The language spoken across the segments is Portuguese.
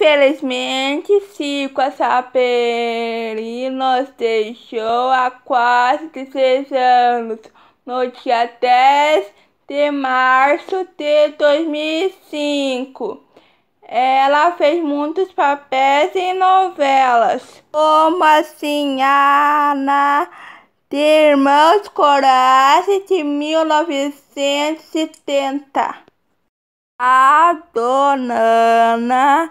Infelizmente, Chico Saperi nos deixou há quase 16 anos, no dia 10 de março de 2005. Ela fez muitos papéis em novelas, como assim Ana de Irmãos Coragem de 1970. A Dona Ana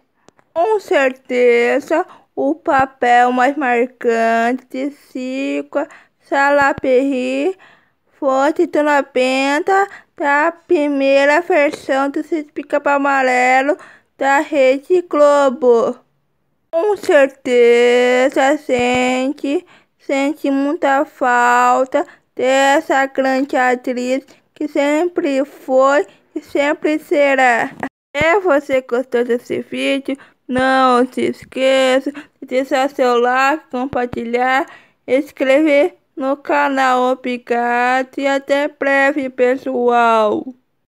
Com certeza, o papel mais marcante de fica Salaperri, fonte Tonapenta da primeira versão do Pica-Pau Amarelo da Rede Globo. Com certeza sente, sente muita falta dessa grande atriz que sempre foi e sempre será. Se é, você gostou desse vídeo, não se esqueça de deixar seu like, compartilhar, inscrever no canal. Obrigado e até breve, pessoal.